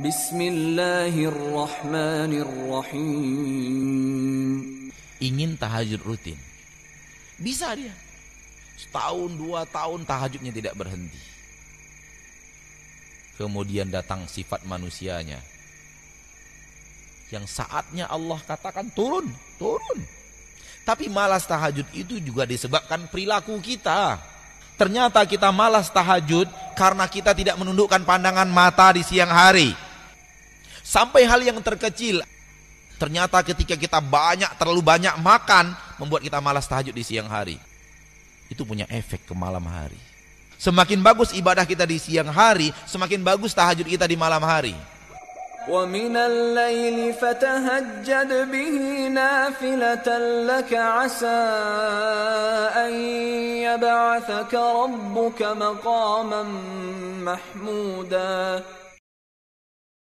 Bismillahirrahmanirrahim. Ingin tahajud rutin. Bisa dia. Setahun, dua tahun tahajudnya tidak berhenti. Kemudian datang sifat manusianya. Yang saatnya Allah katakan turun, turun. Tapi malas tahajud itu juga disebabkan perilaku kita. Ternyata kita malas tahajud karena kita tidak menundukkan pandangan mata di siang hari. Sampai hal yang terkecil. Ternyata ketika kita banyak, terlalu banyak makan, membuat kita malas tahajud di siang hari. Itu punya efek ke malam hari. Semakin bagus ibadah kita di siang hari, semakin bagus tahajud kita di malam hari. ومن